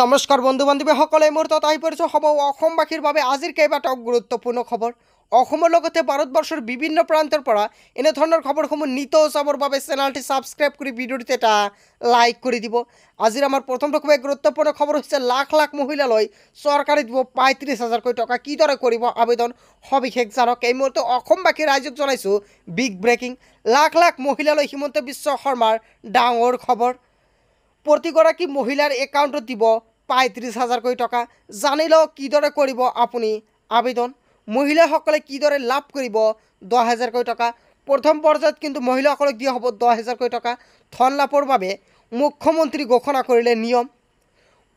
নমস্কাৰ বন্ধু বান্ধৱী সকলে মুহূৰ্তত আহি পৰিছোঁ সময় অসমবাসীৰ বাবে আজিৰ কেইবাটাও গুৰুত্বপূৰ্ণ খবৰ অসমৰ লগতে ভাৰতবৰ্ষৰ বিভিন্ন প্ৰান্তৰ পৰা এনেধৰণৰ খবৰসমূহ নিত চাবৰ বাবে চেনেলটি ছাবস্ক্ৰাইব কৰি ভিডিঅ'টোত এটা লাইক কৰি দিব আজিৰ আমাৰ প্ৰথম ৰকমে গুৰুত্বপূৰ্ণ খবৰ হৈছে লাখ লাখ মহিলালৈ চৰকাৰে দিব পঁয়ত্ৰিছ হাজাৰকৈ টকা কিদৰে কৰিব আবেদন সবিশেষ জানক এই মুহূৰ্তে অসমবাসী ৰাইজক জনাইছোঁ বিগ ব্ৰেকিং লাখ লাখ মহিলালৈ হিমন্ত বিশ্ব শৰ্মাৰ ডাঙৰ খবৰ প্ৰতিগৰাকী মহিলাৰ একাউণ্টত দিব পঁয়ত্ৰিছ হাজাৰকৈ টকা জানি লওক কিদৰে কৰিব আপুনি আবেদন মহিলাসকলে কিদৰে লাভ কৰিব দহ হাজাৰকৈ টকা প্ৰথম পৰ্যায়ত কিন্তু মহিলাসকলক দিয়া হ'ব দহ হাজাৰকৈ টকা ধন লাভৰ বাবে মুখ্যমন্ত্ৰী ঘোষণা কৰিলে নিয়ম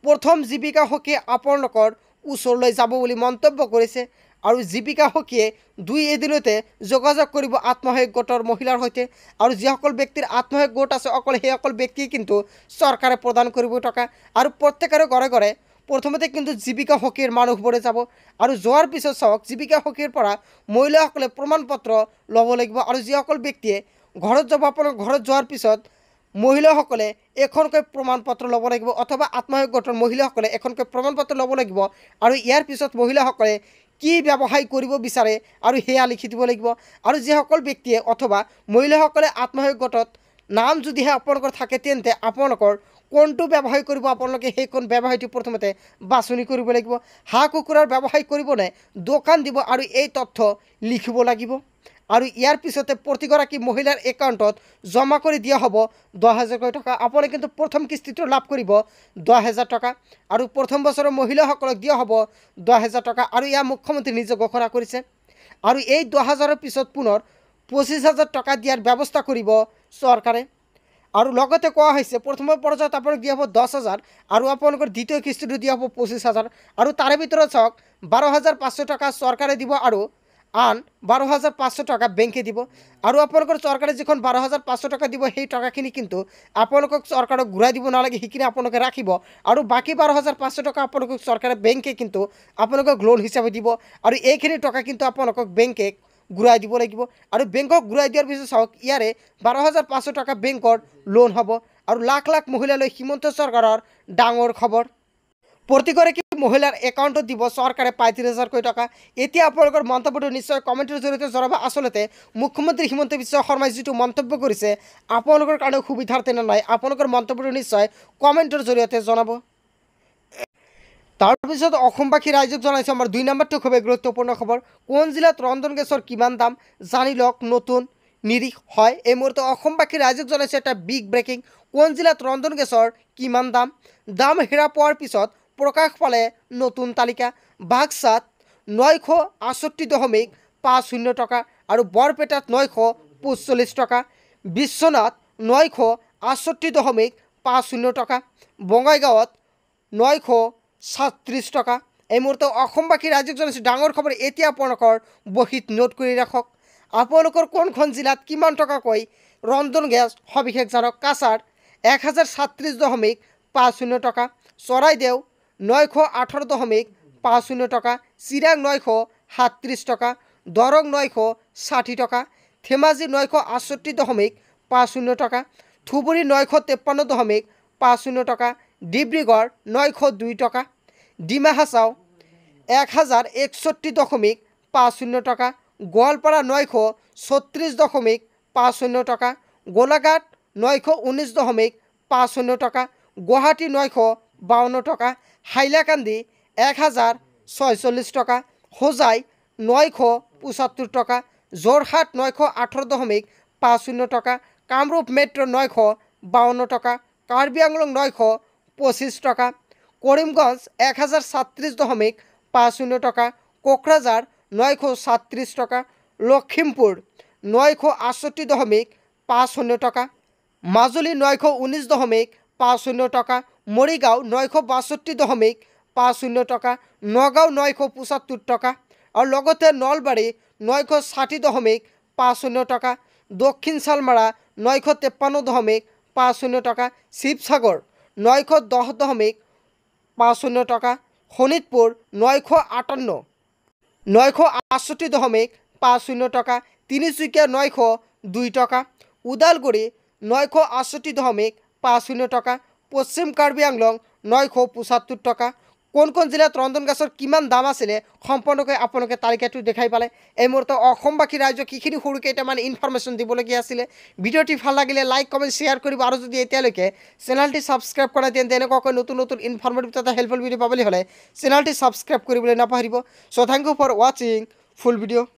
প্ৰথম জীৱিকা হকে আপোনালোকৰ ওচৰলৈ যাব বুলি মন্তব্য কৰিছে আৰু জীৱিকা সখীয়ে দুই এদিনতে যোগাযোগ কৰিব আত্মসহায়ক গোটৰ মহিলাৰ সৈতে আৰু যিসকল ব্যক্তিৰ আত্মসহায়ক গোট আছে অকল সেইসকল ব্যক্তিয়ে কিন্তু চৰকাৰে প্ৰদান কৰিব টকা আৰু প্ৰত্যেকৰে ঘৰে ঘৰে প্ৰথমতে কিন্তু জীৱিকা সখীৰ মানুহবোৰে যাব আৰু যোৱাৰ পিছত চাওক জীৱিকা সখীৰ পৰা মহিলাসকলে প্ৰমাণ পত্ৰ ল'ব লাগিব আৰু যিসকল ব্যক্তিয়ে ঘৰত যাব আপোনাৰ ঘৰত যোৱাৰ পিছত মহিলাসকলে এখনকৈ প্ৰমাণপত্ৰ ল'ব লাগিব অথবা আত্মসহায়ক গোটৰ মহিলাসকলে এখনকৈ প্ৰমাণপত্ৰ ল'ব লাগিব আৰু ইয়াৰ পিছত মহিলাসকলে কি ব্যৱসায় কৰিব বিচাৰে আৰু সেয়া লিখি দিব লাগিব আৰু যিসকল ব্যক্তিয়ে অথবা মহিলাসকলে আত্মসহায়ক গোটত নাম যদিহে আপোনালোকৰ থাকে তেন্তে আপোনালোকৰ কোনটো ব্যৱসায় কৰিব আপোনালোকে সেইখন ব্যৱসায়টো প্ৰথমতে বাছনি কৰিব লাগিব হাঁহ কুকুৰাৰ ব্যৱসায় কৰিবনে দোকান দিব আৰু এই তথ্য লিখিব লাগিব আৰু ইয়াৰ পিছতে প্ৰতিগৰাকী মহিলাৰ একাউণ্টত জমা কৰি দিয়া হ'ব দহ হাজাৰকৈ টকা আপুনি কিন্তু প্ৰথম কিস্তিটো লাভ কৰিব দহ হেজাৰ টকা আৰু প্ৰথম বছৰৰ মহিলাসকলক দিয়া হ'ব দহ হেজাৰ টকা আৰু ইয়াৰ মুখ্যমন্ত্ৰী নিজে ঘোষণা কৰিছে আৰু এই দহ হাজাৰৰ পিছত পুনৰ পঁচিছ হাজাৰ টকা দিয়াৰ ব্যৱস্থা কৰিব চৰকাৰে আৰু লগতে কোৱা হৈছে প্ৰথম পৰ্যায়ত আপোনাক দিয়া হ'ব দহ হাজাৰ আৰু আপোনালোকৰ দ্বিতীয় কিস্তিটো দিয়া হ'ব পঁচিছ হাজাৰ আৰু তাৰে ভিতৰত চাওক বাৰ হাজাৰ পাঁচশ টকা চৰকাৰে দিব আৰু আন বাৰ হাজাৰ পাঁচশ টকা বেংকে দিব আৰু আপোনালোকৰ চৰকাৰে যিখন বাৰ হাজাৰ পাঁচশ টকা দিব সেই টকাখিনি কিন্তু আপোনালোকক চৰকাৰক ঘূৰাই দিব নালাগে সেইখিনি আপোনালোকে ৰাখিব আৰু বাকী বাৰ হাজাৰ পাঁচশ টকা আপোনালোকক চৰকাৰে বেংকে কিন্তু আপোনালোকক লোন হিচাপে দিব আৰু এইখিনি টকা কিন্তু আপোনালোকক বেংকে ঘূৰাই দিব লাগিব আৰু বেংকক ঘূৰাই দিয়াৰ পিছত চাওক ইয়াৰে বাৰ হাজাৰ পাঁচশ টকা বেংকৰ লোন হব আৰু লাখ লাখ মহিলালৈ হিমন্ত চৰকাৰৰ ডাঙৰ খবৰ প্ৰতিগ মহিলাৰ একাউণ্টত দিব চৰকাৰে প্ৰায় তিৰিশ হাজাৰ কোটি টাকা এটা আপনাৰ নিশ্চয় কমেণ্টৰ জৰিয়তে জনাব আচলতে মুখ্যমন্ত্ৰী হিমন্ত বিশ্ব শৰ্মাই যিটো মন্তব্য কৰিছে আপোনালোকৰ কাৰণে সুবিধাৰ্থে না নাই আপোনালোকৰ মন্তব্যটো নিশ্চয় কমেণ্টৰ জৰিয়তে জনাব অসমবাসী ৰাইজক জনাইছোঁ আমাৰ দুই নম্বৰটো খুবেই গুৰুত্বপূৰ্ণ খবৰ কোন জিলাত ৰন্ধন গেছৰ কিমান দাম জানি লওক নতুন নিৰিখ হয় এই অসমবাসী ৰাইজক জনাইছোঁ এটা বিগ ব্ৰেকিং কোন জিলাত ৰন্ধন গেছৰ কিমান দাম দাম হেৰা পোৱাৰ পিছত প্ৰকাশ পালে নতুন তালিকা বাক্সাত নশ আঠষষ্ঠি দশমিক পাঁচ শূন্য টকা আৰু বৰপেটাত নশ পঁচল্লিছ টকা বিশ্বনাথ নশ আঠষষ্ঠি দশমিক পাঁচ শূন্য টকা বঙাইগাঁৱত নশ ছাত্ৰিছ টকা এই মুহূৰ্তত অসমবাসী ৰাজ্যক জনাইছোঁ ডাঙৰ খবৰ এতিয়া আপোনালোকৰ বহীত নোট কৰি ৰাখক আপোনালোকৰ কোনখন জিলাত কিমান টকাকৈ ৰন্ধন গেছ সবিশেষ জানক কাছাৰ এক হাজাৰ ছাত্ৰিছ দশমিক পাঁচ শূন্য টকা চৰাইদেউ নশ আঠৰ দশমিক পাঁচ শূন্য টকা চিৰাং নশ সাতত্ৰিছ টকা দৰং নশ ষাঠি টকা ধেমাজি নশ আঠষষ্ঠি দশমিক পাঁচ শূন্য টকা ধুবুৰী নশ তেপন্ন দশমিক পাঁচ শূন্য টকা ডিব্ৰুগড় নশ দুই টকা ডিমা হাছাও এক হাজাৰ একষষ্ঠি দশমিক পাঁচ শূন্য টকা গোৱালপাৰা নশ ছত্ৰিছ দশমিক পাঁচ শূন্য টকা গোলাঘাট নশ ঊনৈছ দশমিক পাঁচ শূন্য টকা গুৱাহাটী নশ বাৱন্ন টকা হাইলাকান্দি এক হাজার ছয়চল্লিশ টাকা হোজাই নয়শ পঁচাত্তর টাকা যোরহাট নয়শ আঠারো দশমিক পাঁচ শূন্য টাকা কামরূপ মেট্রো নয়শ বাউন্ন টাকা কার্বি আংলং নয়শ পঁচিশ টাকা করিমগঞ্জ এক হাজার সাত্রিশ দশমিক পাঁচ শূন্য টাকা কোকরাঝার নয়শ সাত্রিশ টাকা লক্ষিমপুর নয়শ আষট্টি দশমিক পাঁচ শূন্য টাকা মাজুলী নয়শ উনিশ দশমিক পাঁচ শূন্য টাকা মৰিগাঁও নশ বাষষ্ঠি দশমিক পাঁচ শূন্য টকা নগাঁও নশ পঁচাত্তৰ টকা আৰু লগতে নলবাৰী নশ ষাঠি দশমিক পাঁচ শূন্য টকা দক্ষিণ চালমাৰা নশ তেপ্পন্ন দশমিক পাঁচ শূন্য টকা শিৱসাগৰ নশ দহ দশমিক পাঁচ শূন্য টকা শোণিতপুৰ নশ আঠান্ন নশ আঠষষ্ঠি দশমিক পাঁচ শূন্য টকা তিনিচুকীয়া নশ দুই টকা ওদালগুৰি নশ আঠষষ্ঠি দশমিক পাঁচ শূন্য টকা পশ্চিম কাৰ্বি আংলং নশ পঁচাত্তৰ টকা কোন কোন জিলাত ৰন্ধন গেছৰ কিমান দাম আছিলে সম্পূৰ্ণকৈ আপোনালোকে তালিকাটো দেখাই পালে এই মুহূৰ্তত অসমবাসী ৰাইজক কিখিনি সৰু কেইটামান ইনফৰ্মেশ্যন দিবলগীয়া আছিলে ভিডিঅ'টি ভাল লাগিলে লাইক কমেণ্ট শ্বেয়াৰ কৰিব আৰু যদি এতিয়ালৈকে চেনেলটি ছাবস্ক্ৰাইব কৰা তেন্তে তেনেকুৱাকৈ নতুন নতুন ইনফৰ্মেটিভ তথা হেল্পফুল ভিডিঅ' পাবলৈ হ'লে চেনেলটি ছাবস্ক্ৰাইব কৰিবলৈ নাপাহৰিব চ' থেংক ইউ ফৰ ৱাচিং ফুল ভিডিঅ'